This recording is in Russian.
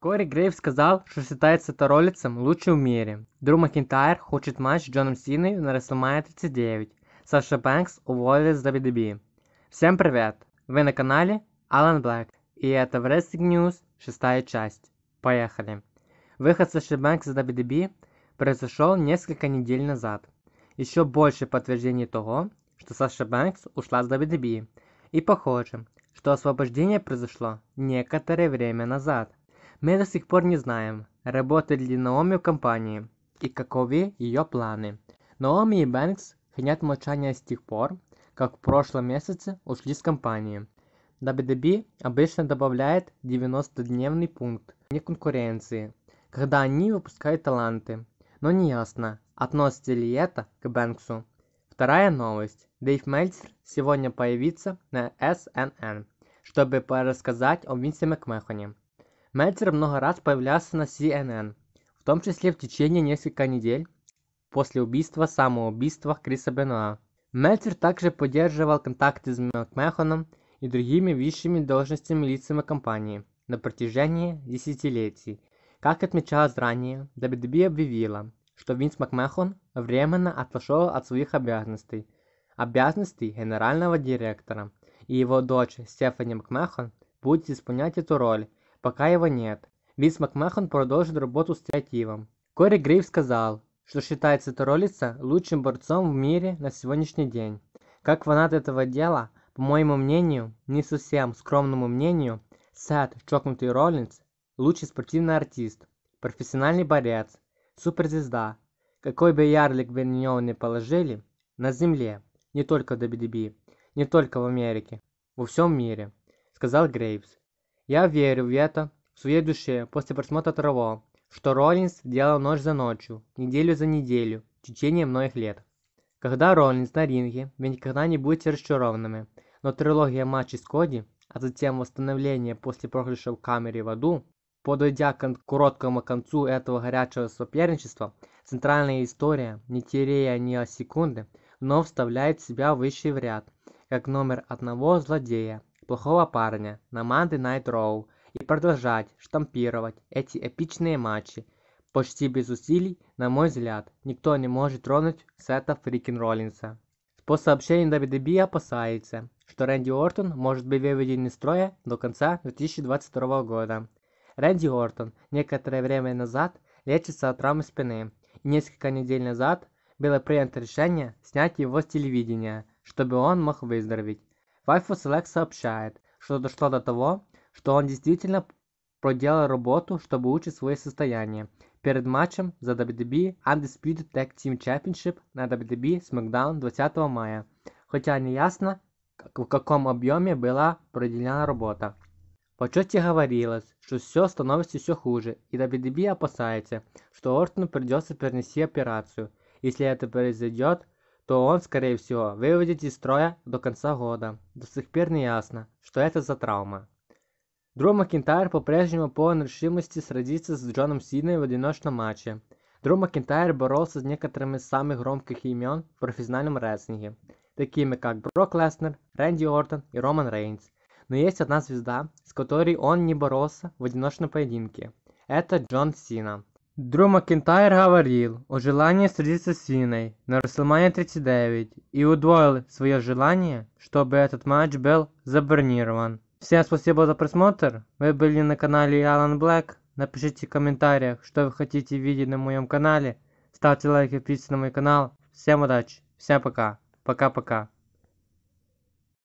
Кори Грейв сказал, что считает сеторолицем лучшей в мире. Дрю Макинтайр хочет матч с Джоном Синой на WrestleMania 39. Саша Бэнкс уволилась с WWE. Всем привет! Вы на канале Алан Блэк. И это Wrestling News, шестая часть. Поехали. Выход Саши Бэнкс с WWE произошел несколько недель назад. Еще больше подтверждений того, что Саша Бэнкс ушла с WWE. И похоже, что освобождение произошло некоторое время назад. Мы до сих пор не знаем, работает ли Наоми в компании и каковы ее планы. Наоми и Бэнкс хранят молчание с тех пор, как в прошлом месяце ушли с компании. WDB обычно добавляет 90-дневный пункт вне конкуренции, когда они выпускают таланты. Но не ясно, относится ли это к Бэнксу. Вторая новость. Дэйв Мельцер сегодня появится на SNN, чтобы рассказать о Винсе МакМехоне мэтзер много раз появлялся на cnn в том числе в течение нескольких недель после убийства-самоубийства криса бенуа мэтзер также поддерживал контакты с макмахоном и другими высшими должностями лицами компании на протяжении десятилетий как отмечалось ранее wwe объявила что винс макмахон временно отошел от своих обязанностей обязанностей генерального директора и его дочь стефани макмахон будет исполнять эту роль пока его нет мисс макмахон продолжит работу с креативом кори грейв сказал что считает сеттеролиса лучшим борцом в мире на сегодняшний день как фанат этого дела по моему мнению не совсем скромному мнению сет чокнутый роллинс лучший спортивный артист профессиональный борец суперзвезда какой бы ярлик вы на него не положили на земле не только в WWE, не только в Америке, во всем мире», — сказал Грейвс я верю в это в своей душе после просмотра того что роллинс делал ночь за ночью неделю за неделю в течение многих лет когда роллинс на ринге вы никогда не будете разочарованными но трилогия матчей с коди а затем восстановление после проигрыша в камере в аду подойдя к короткому концу этого горячего соперничества центральная история не теряя ни секунды но вставляет себя в высший в ряд как номер одного злодея плохого парня на Monday Найт Роу и продолжать штампировать эти эпичные матчи. Почти без усилий, на мой взгляд, никто не может тронуть Сета Фрикин Роллинса. По сообщению WWE опасается, что Рэнди Ортон может быть выведен из строя до конца 2022 года. Рэнди Ортон некоторое время назад лечится от травмы спины, и несколько недель назад было принято решение снять его с телевидения, чтобы он мог выздороветь. Wi-Fi Select сообщает, что дошло до того, что он действительно проделал работу, чтобы улучшить свое состояние. Перед матчем за WWE Undisputed Tag Team Championship на WWE SmackDown 20 мая, хотя не ясно, в каком объеме была проделена работа. В отчете говорилось, что все становится все хуже, и WWE опасается, что Ортону придется перенести операцию. Если это произойдет, то он скорее всего выведет из строя до конца года. До сих пор не ясно, что это за травма. Дрю Макинтайр по-прежнему полон решимости сразиться с Джоном Синой в одиночном матче. Дрю Макинтайр боролся с некоторыми из самых громких имен в профессиональном рестлинге, такими как Брок Леснер, Рэнди Ортон и Роман Рейнс. Но есть одна звезда, с которой он не боролся в одиночном поединке. Это Джон Сина. Дрю макинтайр говорил о желании сразиться с синой на расселмане 39 и удвоил свое желание чтобы этот матч был забронирован всем спасибо за просмотр вы были на канале alan Блэк. напишите в комментариях что вы хотите видеть на моем канале ставьте лайки подписывайтесь на мой канал всем удачи всем пока пока пока